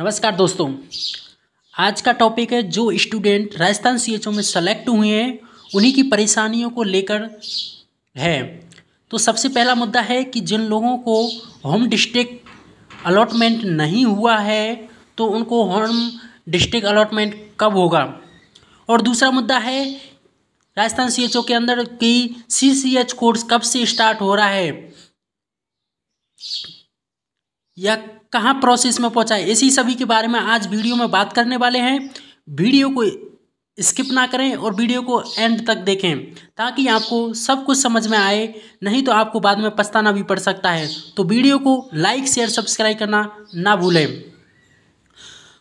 नमस्कार दोस्तों आज का टॉपिक है जो स्टूडेंट राजस्थान सी में सेलेक्ट हुए हैं उन्हीं की परेशानियों को लेकर है तो सबसे पहला मुद्दा है कि जिन लोगों को होम डिस्ट्रिक्ट अलॉटमेंट नहीं हुआ है तो उनको होम डिस्ट्रिक्ट अलॉटमेंट कब होगा और दूसरा मुद्दा है राजस्थान सी के अंदर की सी कोर्स कब से स्टार्ट हो रहा है या कहाँ प्रोसेस में पहुँचा है इसी सभी के बारे में आज वीडियो में बात करने वाले हैं वीडियो को स्किप ना करें और वीडियो को एंड तक देखें ताकि आपको सब कुछ समझ में आए नहीं तो आपको बाद में पछताना भी पड़ सकता है तो वीडियो को लाइक शेयर सब्सक्राइब करना ना भूलें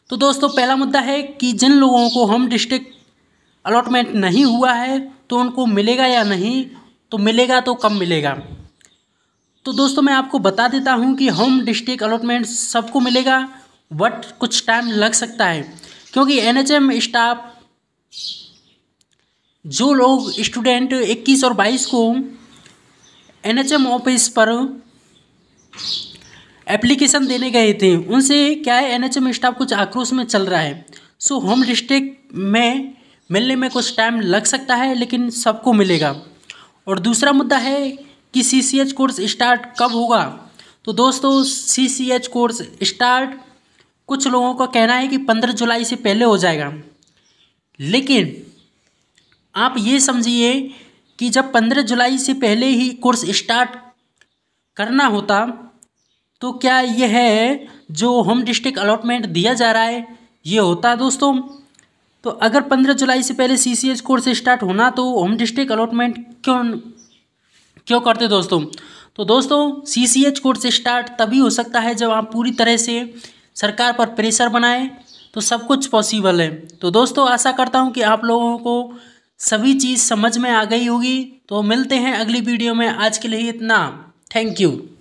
तो दोस्तों पहला मुद्दा है कि जिन लोगों को होम डिस्ट्रिक्ट अलॉटमेंट नहीं हुआ है तो उनको मिलेगा या नहीं तो मिलेगा तो कम मिलेगा तो दोस्तों मैं आपको बता देता हूँ कि होम डिस्ट्रिक्ट अलॉटमेंट सबको मिलेगा बट कुछ टाइम लग सकता है क्योंकि एन स्टाफ जो लोग स्टूडेंट 21 और 22 को एन ऑफिस पर एप्लीकेशन देने गए थे उनसे क्या है एन स्टाफ कुछ आक्रोश में चल रहा है सो होम डिस्ट्रिक्ट में मिलने में कुछ टाइम लग सकता है लेकिन सबको मिलेगा और दूसरा मुद्दा है कि C C H course start कब होगा तो दोस्तों C C H course start कुछ लोगों का कहना है कि पंद्रह जुलाई से पहले हो जाएगा लेकिन आप ये समझिए कि जब पंद्रह जुलाई से पहले ही कोर्स स्टार्ट करना होता तो क्या यह है जो होम डिस्ट्रिक्ट अलॉटमेंट दिया जा रहा है ये होता है दोस्तों तो अगर पंद्रह जुलाई से पहले C C H course start होना तो होम डिस्ट्रिक्ट अलॉटमेंट क्यों क्यों करते दोस्तों तो दोस्तों C C H course start तभी हो सकता है जब आप पूरी तरह से सरकार पर प्रेशर बनाएं तो सब कुछ पॉसिबल है तो दोस्तों आशा करता हूँ कि आप लोगों को सभी चीज़ समझ में आ गई होगी तो मिलते हैं अगली वीडियो में आज के लिए इतना थैंक यू